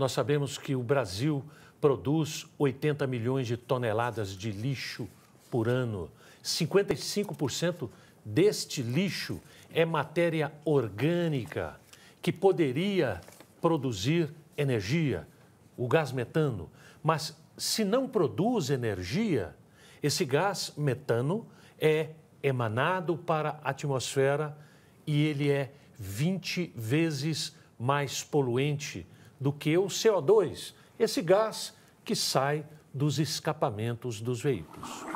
Nós sabemos que o Brasil produz 80 milhões de toneladas de lixo por ano. 55% deste lixo é matéria orgânica que poderia produzir energia, o gás metano. Mas se não produz energia, esse gás metano é emanado para a atmosfera e ele é 20 vezes mais poluente do que o CO2, esse gás que sai dos escapamentos dos veículos.